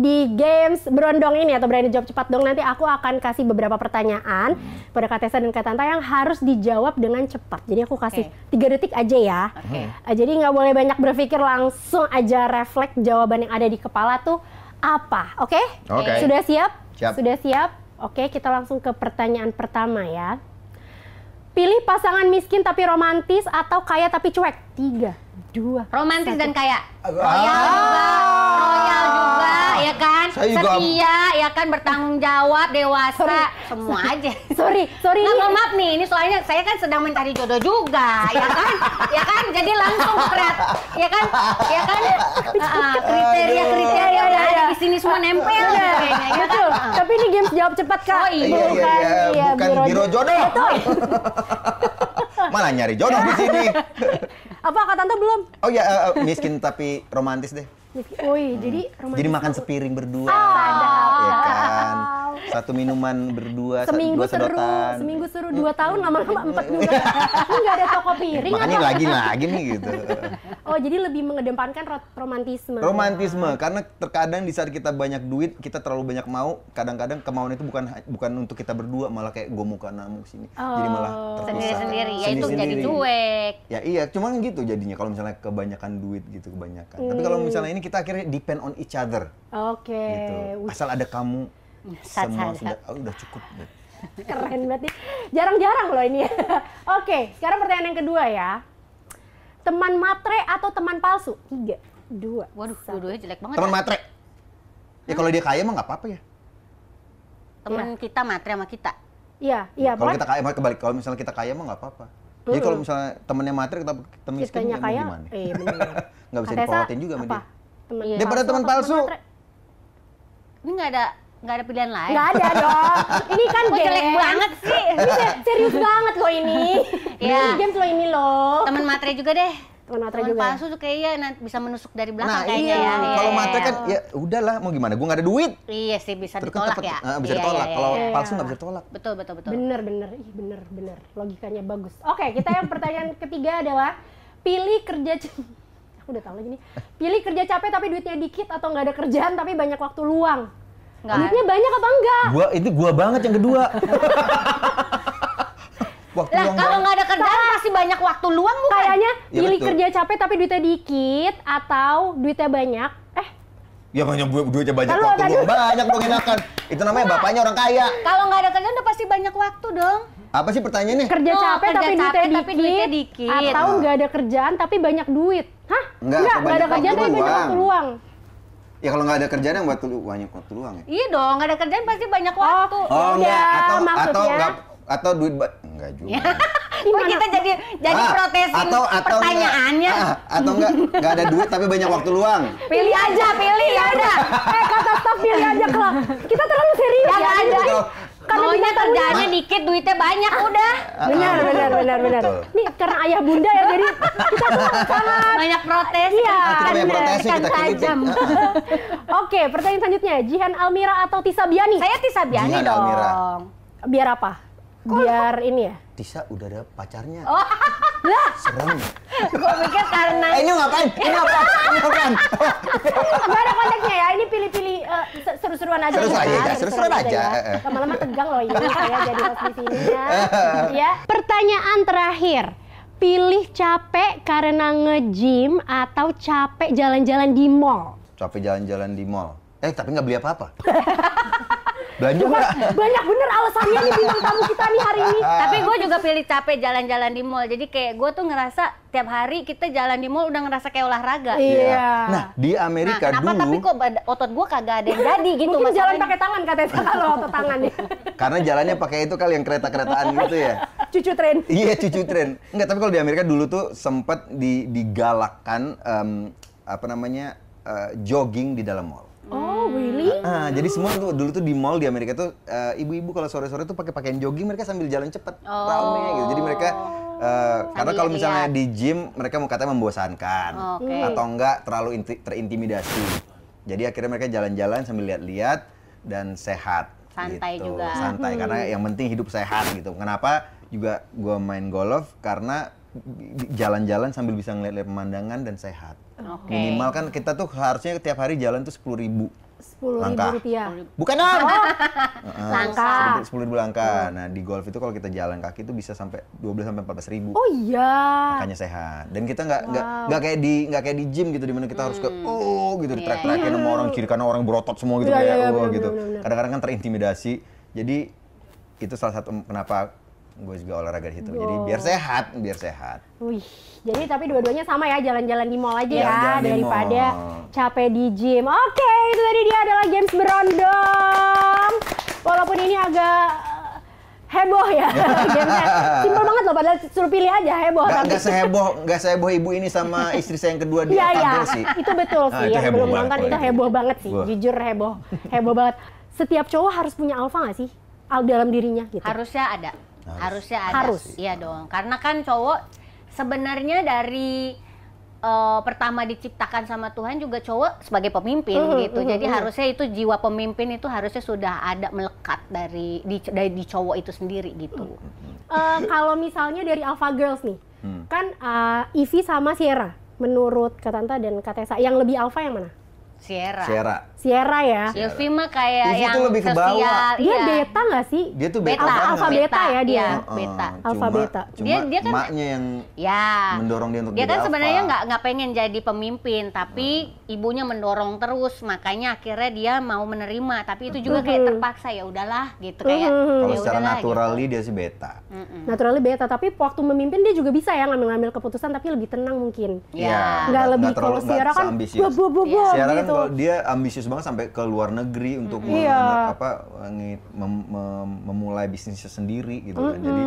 di games berondong ini atau berani jawab cepat dong nanti aku akan kasih beberapa pertanyaan hmm. pada Katesa dan Katanta yang harus dijawab dengan cepat. Jadi aku kasih tiga okay. detik aja ya. Okay. Eh, jadi nggak boleh banyak berpikir langsung aja refleks jawaban yang ada di kepala tuh apa, oke? Okay? Okay. Sudah siap? siap? Sudah siap? Oke, okay, kita langsung ke pertanyaan pertama ya. Pilih pasangan miskin tapi romantis atau kaya tapi cuek? Tiga dua romantis dan kaya ah. royal juga royal juga ah. ya kan saya juga setia ya kan bertanggung jawab dewasa semua aja sorry sorry nggak maaf nih ini soalnya saya kan sedang mencari jodoh juga ya kan ya kan jadi langsung berat ya kan ya kan uh, ah, kriteria kriteria udah ada di sini semua nempel kayaknya ya kan? tapi ini game jawab cepat kak oh, iya, bukan iya, iya. bukan iya. biro jodoh malah nyari jodoh di sini apa kata tante belum? Oh ya, uh, miskin tapi romantis deh. Woi, hmm. jadi romantis. Jadi makan sepiring berdua. Ah, ya kan. Satu minuman berdua, seminggu dua sedotan. Seru, seminggu seru dua tahun iya. lama-lama iya. empat juga. Ini nggak ada toko piring. Makanya lagi-lagi nih gitu. Oh, jadi lebih mengedepankan romantisme. Romantisme, karena terkadang di saat kita banyak duit, kita terlalu banyak mau. Kadang-kadang kemauan itu bukan bukan untuk kita berdua, malah kayak gue mau ke namu sini. Oh. Jadi malah oh. terpisah. Sendiri-sendiri, ya itu jadi cuek. Ya iya, cuman gitu jadinya kalau misalnya kebanyakan duit gitu kebanyakan. Hmm. Tapi kalau misalnya ini kita akhirnya depend on each other. Oke. Okay. Gitu. Asal ada kamu, Sat semua sudah oh, udah cukup. Keren banget nih. Jarang-jarang loh ini. Oke, okay, sekarang pertanyaan yang kedua ya. Teman matre atau teman palsu? Tiga, dua. Waduh, dua-duanya jelek banget. Teman ya. matre. Ya kalau dia kaya mah nggak apa-apa ya. Teman ya. kita matre sama kita. Iya, iya. kalau kita kaya mah kebalik. Kalau misalnya kita kaya mah nggak apa-apa. Jadi hmm. kalau misalnya temennya matre, kita temen miskin kaya, gimana? Iya, eh, Nggak bisa diporotin juga sama dia teman iya. daripada teman palsu ini nggak ada nggak ada pilihan lain nggak ada dong ini kan jelek banget sih ini serius banget loh ini ya. ini games ini loh teman materi juga deh teman materi juga juga palsu tuh kayaknya bisa menusuk dari belakang nah, kayaknya iya. ya kalau materi kan iya. ya udahlah mau gimana gue nggak ada duit iya sih bisa Terus ditolak kan, ya ah, bisa iya, ditolak iya, iya, kalau iya. palsu nggak bisa ditolak betul betul betul bener bener ih bener bener logikanya bagus oke kita yang pertanyaan ketiga adalah pilih kerja aku udah tahu lagi nih pilih kerja capek tapi duitnya dikit atau nggak ada kerjaan tapi banyak waktu luang Enggak. Duitnya banyak apa enggak? Gua itu gua banget yang kedua. waktu lah kalau nggak ada kerjaan Salah. pasti banyak waktu luang bukan? Kayaknya ya, pilih betul. kerja capek tapi duitnya dikit atau duitnya banyak. Eh. Ya banyak duitnya banyak Lalu waktu luang banyak dong enakan. Itu namanya nah. bapaknya orang kaya. Kalau nggak ada kerjaan udah pasti banyak waktu dong. Apa sih pertanyaannya? Kerja oh, capek oh, tapi, kerja duitnya tapi duitnya dikit. Atau nah. nggak ada kerjaan tapi banyak duit. Hah? Enggak, enggak, enggak ada kerjaan tapi banyak waktu luang. Ya kalau nggak ada kerjaan yang waktu banyak waktu luang ya? Iya dong, nggak ada kerjaan pasti banyak waktu. Oh, oh enggak, ya atau maksudnya... atau enggak atau duit enggak juga. Kok oh, kita jadi jadi ah, protesin atau, atau pertanyaannya? Enggak, ah, atau enggak enggak ada duit tapi banyak waktu luang. Pilih iya, aja, pilih ya udah. Eh kata stop pilih aja kalau kita terlalu serius pokoknya iya, iya. kerjaannya dikit, duitnya banyak ah. udah. Ah, ah, benar, benar, benar, benar. Nih karena ayah bunda ya jadi kita banyak protes. Iya, banyak protes kita tajam. Oke, pertanyaan selanjutnya, Jihan Almira atau Tisa Biani? Saya Tisa Biani dong. Biar apa? Biar ini ya Tisa udah ada pacarnya. Oh. Lah. Serem. Gue mikir karena... Eh, ini ngapain? Ini apa? Ini ngapain? Gak ada konteksnya ya. Ini pilih-pilih uh, seru-seruan aja. Seru-seruan aja, seru-seruan aja. Ya. Eh, eh. Lama-lama tegang loh ini saya jadi host di sini ya. ya. Pertanyaan terakhir. Pilih capek karena nge-gym atau capek jalan-jalan di mall? Capek jalan-jalan di mall. Eh, tapi nggak beli apa-apa. belanja Cuma, banyak bener alasannya nih bintang tamu kita nih hari ini tapi gue juga pilih capek jalan-jalan di mall jadi kayak gue tuh ngerasa tiap hari kita jalan di mall udah ngerasa kayak olahraga iya yeah. nah di Amerika nah, kenapa dulu tapi kok otot gue kagak ada yang jadi gitu mungkin jalan pakai tangan katanya kalau otot tangan ya karena jalannya pakai itu kali yang kereta-keretaan gitu ya cucu tren iya cucu tren enggak tapi kalau di Amerika dulu tuh sempat digalakkan um, apa namanya uh, jogging di dalam mall Oh, hmm. really? Ah, ah, jadi semua tuh dulu tuh di mall di Amerika tuh uh, ibu-ibu kalau sore-sore tuh pakai pakaian jogging mereka sambil jalan cepat, oh. rame gitu. Jadi mereka uh, karena kalau misalnya di gym mereka mau katanya membosankan okay. atau enggak terlalu terintimidasi. Jadi akhirnya mereka jalan-jalan sambil lihat-lihat dan sehat. Santai gitu. juga. Santai hmm. karena yang penting hidup sehat gitu. Kenapa juga gue main golf karena jalan-jalan sambil bisa ngeliat pemandangan dan sehat. Okay. Minimal kan kita tuh harusnya tiap hari jalan tuh sepuluh ribu. Sepuluh ribu rupiah. Bukan dong. Oh. Uh, langkah. Sepuluh ribu langkah. Nah di golf itu kalau kita jalan kaki itu bisa sampai dua belas sampai empat belas ribu. Oh iya. Makanya sehat. Dan kita nggak nggak wow. nggak kayak di nggak kayak di gym gitu dimana kita hmm. harus ke hmm. oh gitu yeah. di track-trackin yeah. sama orang kiri karena orang berotot semua gitu yeah, kayak yeah, oh bener, gitu. Kadang-kadang kan terintimidasi. Jadi itu salah satu kenapa gue juga olahraga di situ. Wow. Jadi biar sehat, biar sehat. Wih, jadi tapi dua-duanya sama ya jalan-jalan di mall aja jalan -jalan ya daripada mall. capek di gym. Oke, itu tadi dia adalah James Berondong. Walaupun ini agak eh, heboh ya. Gamenya simpel banget loh padahal suruh pilih aja heboh gak, Gak seheboh, gak seheboh ibu ini sama istri saya yang kedua di Iya, iya. Sih. Itu betul ah, sih. Nah, itu ya, heboh belum banget, nonton itu heboh banget sih. Wah. Jujur heboh. heboh banget. Setiap cowok harus punya alfa gak sih? Al dalam dirinya gitu. Harusnya ada harus. harusnya ada harus iya dong karena kan cowok sebenarnya dari uh, pertama diciptakan sama Tuhan juga cowok sebagai pemimpin mm-hmm, gitu. Mm-hmm, Jadi mm-hmm. harusnya itu jiwa pemimpin itu harusnya sudah ada melekat dari di, dari di cowok itu sendiri gitu. Uh, kalau misalnya dari Alpha Girls nih, hmm. kan uh, Ivy sama Sierra menurut Katanta dan Katesa yang lebih alpha yang mana? Sierra. Sierra Sierra ya. Sylvie mah kayak Sylvie yang lebih sosial. bawah. Dia ya. beta gak sih? Dia tuh beta. beta alfa beta, beta ya dia. Uh, uh, beta. Alfa beta. Cuma dia dia kan maknya yang ya. mendorong dia untuk Dia kan sebenarnya nggak nggak pengen jadi pemimpin, tapi uh. ibunya mendorong terus, makanya akhirnya dia mau menerima, tapi itu juga kayak terpaksa ya udahlah gitu kayak. Ya kalau secara naturally gitu. dia sih beta. Uh -huh. Naturally beta, tapi waktu memimpin dia juga bisa ya ngambil-ngambil keputusan tapi lebih tenang mungkin. Iya. Yeah. Nggak lebih kalau Sierra kan bo bo gitu. Sierra kan gitu. dia ambisius banget sampai ke luar negeri untuk mm -hmm. apa mem mem memulai bisnisnya sendiri gitu kan. Mm -hmm. Jadi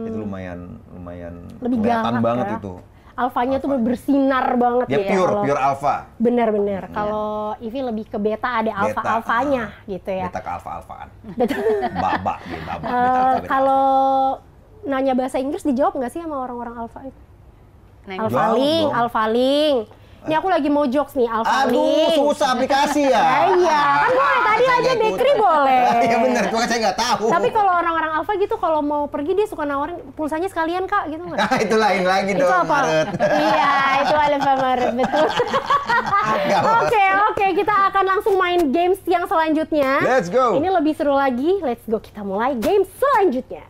itu lumayan lumayan Lebih kelihatan banget ya. itu. Alfanya alpha. tuh bersinar banget dia ya, ya, ya. pure, pure alpha. Bener bener. Hmm, Kalau ya. Ivy lebih ke beta ada alfa alfanya uh, gitu ya. Beta ke alfa alfaan. Baba, beta, eh, baba, uh, Kalau nanya bahasa Inggris dijawab nggak sih sama orang-orang alfa itu? Alfaling, alfaling. Ini aku lagi mau jokes nih, Alfa Aduh, susah aplikasi ya. iya, kan boleh. Ah, Tadi aja bakery boleh. Iya bener, cuma kan saya nggak tahu. Tapi kalau orang-orang Alfa gitu, kalau mau pergi dia suka nawarin pulsanya sekalian, Kak, gitu nggak? Nah, itu lain lagi dong, itu apa? iya, itu Alfa Maret, betul. Oke, oke. Kita akan langsung main games yang selanjutnya. Let's go. Ini lebih seru lagi. Let's go, kita mulai game selanjutnya.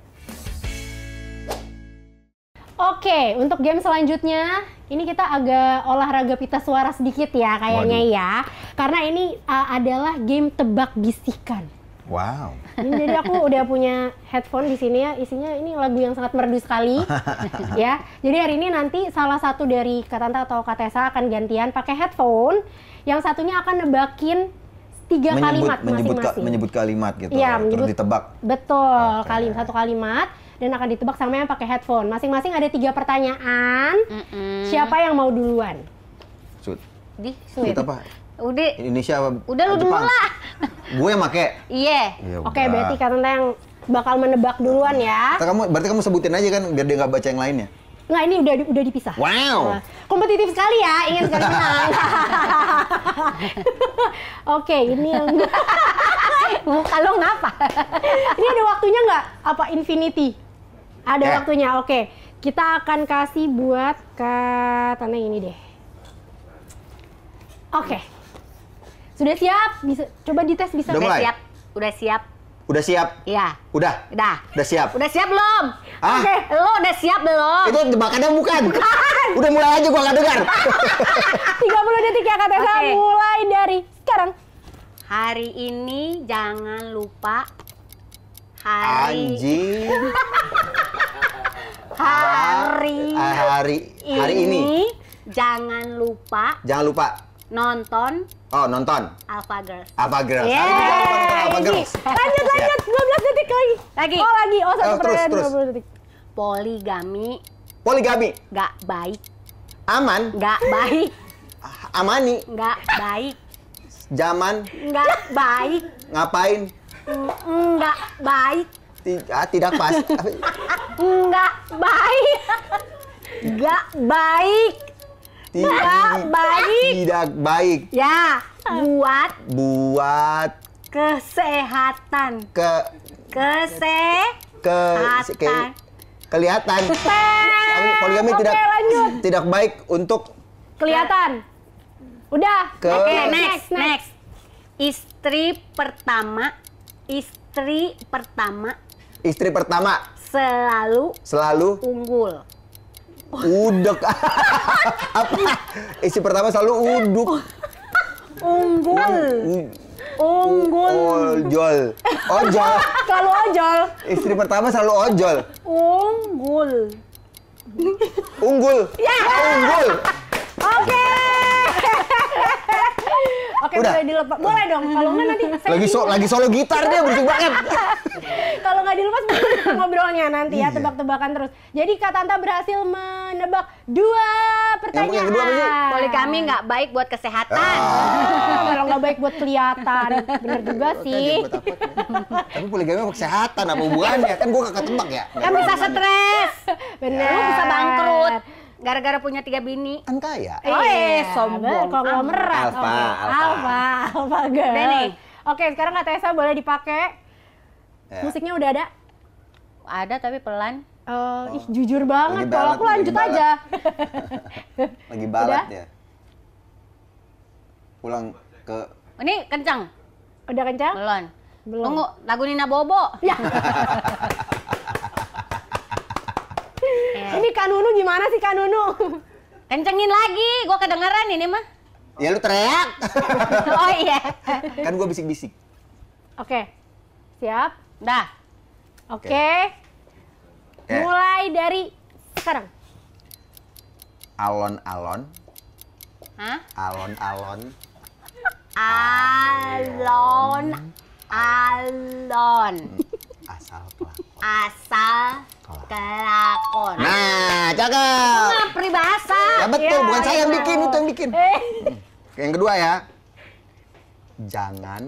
Oke, untuk game selanjutnya ini kita agak olahraga pita suara sedikit ya kayaknya Waduh. ya. Karena ini uh, adalah game tebak bisikan. Wow. Ini jadi aku udah punya headphone di sini ya. Isinya ini lagu yang sangat merdu sekali. ya. Jadi hari ini nanti salah satu dari Katanta atau Katesa akan gantian pakai headphone. Yang satunya akan nebakin tiga menyebut, kalimat masing-masing. Menyebut, ka, menyebut kalimat gitu. Iya, menyebut, terus ditebak. Betul, okay. kalim satu kalimat dan akan ditebak sama yang pakai headphone. Masing-masing ada tiga pertanyaan. Mm-mm. Siapa yang mau duluan? Sud. Di Sud. apa? Udah. Indonesia apa? Udah lu oh, dulu lah. Gue yang pakai. Iya. Yeah. Oke, okay, berarti karena yang bakal menebak duluan ya. Kita kamu berarti kamu sebutin aja kan biar dia nggak baca yang lainnya. Nggak, ini udah udah dipisah. Wow. Nah, kompetitif sekali ya, ingin sekali menang. Oke, okay, ini yang kalau ngapa? ini ada waktunya nggak? Apa infinity? Ada ya. waktunya. Oke. Kita akan kasih buat ke tanda ini deh. Oke. Sudah siap? Bisa coba dites bisa. Udah, siap. Udah siap. Udah siap? Iya. Udah? Udah. Udah siap? Udah siap belum? Ah? Oke, lo udah siap belum? Itu tebakannya bukan. Bukan. Udah mulai aja gua gak dengar. 30 detik ya kata okay. mulai dari sekarang. Hari ini jangan lupa hari Anjing. hari ah, hari hari ini, ini jangan lupa jangan lupa nonton Oh, nonton. Alpha Girls. Alpha Girls. Yeah. Hari ini nonton Alpha Girls. Lanjut, ya. lanjut. 12 detik lagi. Lagi. Oh, lagi. Oh, satu oh, pertanyaan 12 detik. Poligami. Poligami. Gak baik. Aman. Gak baik. Ah, amani. Gak baik. Zaman. Gak baik. Ngapain? nggak baik. Tidak, ah, tidak pas. Enggak baik. Enggak baik. Tidak baik. Tidak baik. Ya, buat. Buat. Kesehatan. Ke. Kese. Ke. Ke kelihatan. Poligami tidak tidak baik untuk kelihatan. Udah. Ke... Oke, okay, next, next, next. Istri pertama, istri pertama Istri pertama. Selalu. Selalu. Unggul. Udek. Apa? Istri pertama selalu uduk. Unggul. Unggul. Ojol. Ojol. selalu ojol. Istri pertama selalu ojol. Unggul. Unggul. Ya. Unggul. Oke. Okay. Oke, Udah. boleh dilepas. Boleh dong. Kalau enggak nanti saya lagi so, lagi solo gitar dia berisik banget. Kalau nggak dilepas ngobrolnya nanti ya iya. tebak-tebakan terus. Jadi Kak Tanta berhasil menebak dua pertanyaan. Yang, yang kedua apa sih? Poligami nggak baik buat kesehatan. Ah. Kalau nggak baik buat kelihatan. Bener juga sih. Tapi poligami buat kesehatan apa hubungannya? Kan gue gak ketebak ya. Kan bisa stres. Bener. Lu bisa bangkrut gara-gara punya tiga bini. Kan kaya. Eh, oh, eh, sombong. Konglomerat. Alfa, okay. alfa. Alfa, alfa girl. Oke, sekarang kata Esa boleh dipakai. Ya. Musiknya udah ada? Ada tapi pelan. Uh, oh. Ih, jujur banget. Kalau aku lanjut lagi aja. lagi balat ya. Pulang ke Ini kencang. Udah kencang? Belum. Belum. Tunggu lagu Nina Bobo. Ya. Ini kanunu gimana sih kanunu? Kencengin lagi, gua kedengeran ini mah. Ya lu teriak. oh iya. Kan gua bisik-bisik. Oke. Okay. Siap? Dah. Oke. Okay. Okay. Eh. Mulai dari sekarang. Alon-alon. Hah? Alon-alon. Alon. Alon. Hmm, asal pelakon. Asal Kelakon. Nah, cakep. Nah, peribahasa. Ya betul, ya, bukan ya, saya yang bikin, itu yang bikin. Eh. Yang kedua ya. Jangan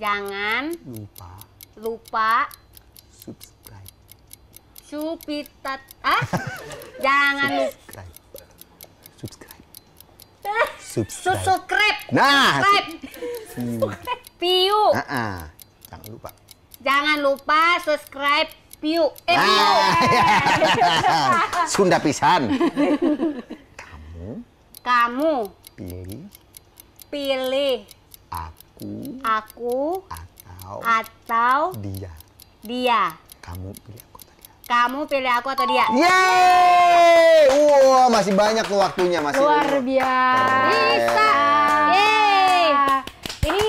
jangan lupa lupa subscribe. Supitat ah? jangan subscribe. subscribe. Subscribe. Subscribe. Nah, subscribe. Piu. Uh -uh. Jangan lupa. Jangan lupa subscribe piu. Eh, ah. piu. Sunda pisan. Kamu. Kamu. Pilih. Pilih. Aku. Aku. Atau. Atau. Dia. Dia. Kamu pilih aku atau dia? Kamu pilih aku atau dia? Yeay! wow, masih banyak tuh waktunya. Masih Luar biasa. Bisa. Yeay! Ini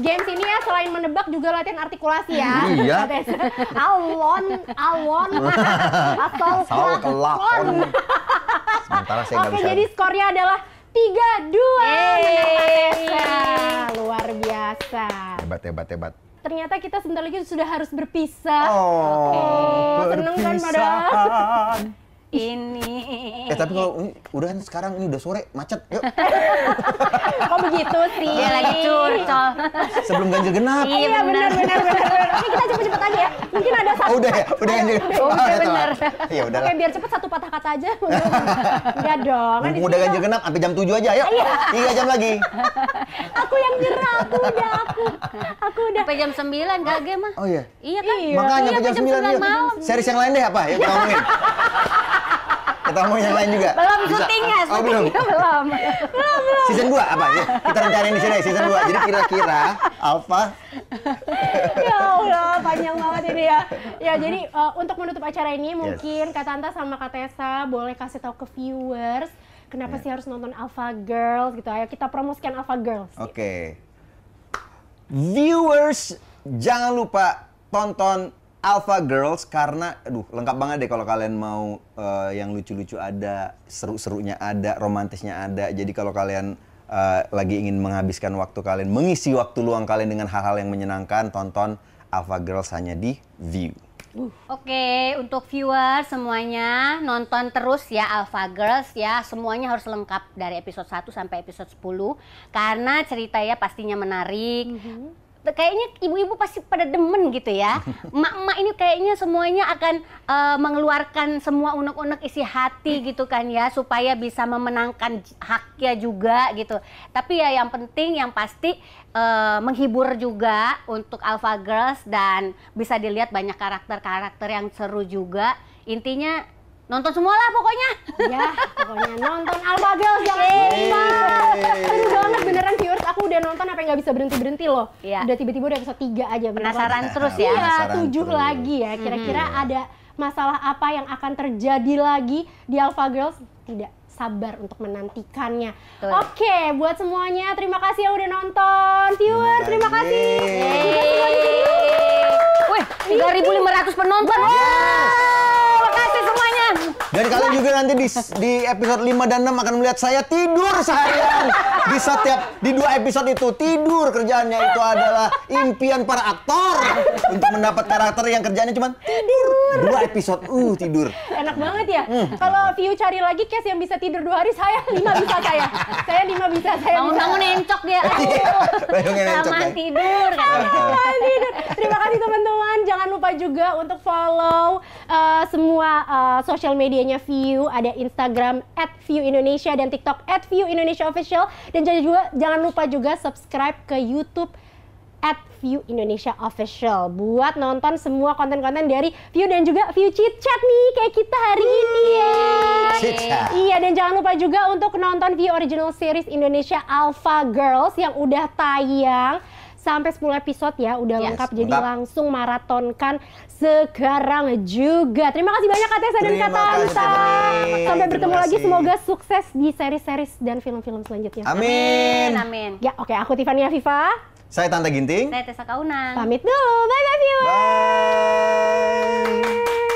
games ini ya selain menebak juga latihan artikulasi ya. Hmm, iya. alon, alon, asal kelakon. Sementara saya Oke, bisa. jadi skornya adalah tiga dua. Luar biasa. Hebat, hebat, hebat ternyata kita sebentar lagi sudah harus berpisah. Oh, okay. seneng kan padahal ini. Eh tapi kalau udah kan sekarang ini udah sore macet, yuk. Kok begitu sih? ya, lagi curcol. Sebelum ganjil genap. Iya, iya benar benar benar. Ini kita cepet-cepet aja ya. Mungkin ada satu. Oh, udah ya, udah ganjil. Oh, udah benar. Iya udah. Oke, biar cepet satu patah kata aja. Enggak dong. Kan udah ganjil genap sampai jam 7 aja, ayo. Iya. jam lagi. aku yang nyerah, aku udah aku. Aku udah. Sampai jam 9 gak game mah. Oh iya. Iya kan? Makanya sampai jam 9 malam. Series yang lain deh apa? Ya ngomongin. Ketemu yang lain juga? Belum syutingnya, oh, belum. belum. belum, belum. Season 2 apa? Ya, kita rencanain di sini season 2. Jadi kira-kira apa? ya Allah, panjang banget ini ya. Ya, jadi uh, untuk menutup acara ini mungkin Kak Tanta sama Kak Tessa boleh kasih tahu ke viewers kenapa yeah. sih harus nonton Alpha Girls gitu. Ayo ya? kita promosikan Alpha Girls. Oke. Okay. Gitu. Viewers, jangan lupa tonton Alpha Girls karena aduh lengkap banget deh kalau kalian mau uh, yang lucu-lucu ada, seru-serunya ada, romantisnya ada. Jadi kalau kalian uh, lagi ingin menghabiskan waktu kalian, mengisi waktu luang kalian dengan hal-hal yang menyenangkan, tonton Alpha Girls hanya di View. Uh. Oke, okay, untuk viewer semuanya nonton terus ya Alpha Girls ya. Semuanya harus lengkap dari episode 1 sampai episode 10 karena ceritanya pastinya menarik. Mm -hmm kayaknya ibu-ibu pasti pada demen gitu ya. Mak-mak ini kayaknya semuanya akan uh, mengeluarkan semua unek-unek isi hati gitu kan ya supaya bisa memenangkan haknya juga gitu. Tapi ya yang penting yang pasti uh, menghibur juga untuk Alpha Girls dan bisa dilihat banyak karakter-karakter yang seru juga. Intinya nonton semua lah pokoknya. Ya, pokoknya nonton Alpha Girls yang lupa. Seru banget beneran viewers aku udah nonton apa yang gak bisa berhenti berhenti loh. Ya. Udah tiba-tiba udah episode 3 aja. Penasaran iya, terus ya. Iya, tujuh lagi ya. Kira-kira hmm. ada masalah apa yang akan terjadi lagi di Alpha Girls? Tidak sabar untuk menantikannya. Oke, Oke, buat semuanya terima kasih yang udah nonton. Viewer, terima kasih. Wih, 3.500 penonton. Wow, terima kasih semuanya. Dan kalian juga nanti di, di episode 5 dan 6 akan melihat saya tidur seharian di setiap di dua episode itu tidur kerjaannya itu adalah impian para aktor untuk mendapat karakter yang kerjanya cuma tidur. Dua episode, uh tidur. Enak banget ya. Hmm. Kalau view cari lagi case yang bisa tidur dua hari saya lima bisa saya. Saya lima bisa saya. Bangun bangun encok dia. Iya, bangun encok. Taman tidur tidur. Terima kasih teman-teman. Jangan lupa juga untuk follow uh, semua uh, eh, sosial media IG-nya View, ada Instagram at View Indonesia dan TikTok at View Indonesia Official. Dan juga jangan lupa juga subscribe ke YouTube at View Indonesia Official buat nonton semua konten-konten dari View dan juga View Chit Chat nih kayak kita hari ini ya. Iya dan jangan lupa juga untuk nonton View Original Series Indonesia Alpha Girls yang udah tayang sampai 10 episode ya udah yes, lengkap jadi Entah. langsung maratonkan sekarang juga terima kasih banyak Kak Tessa dan Kak sampai bertemu lagi semoga sukses di seri seri dan film-film selanjutnya amin amin, ya oke okay, aku Tiffany Viva saya Tante Ginting saya Tessa Kaunang pamit dulu bye bye viewers bye.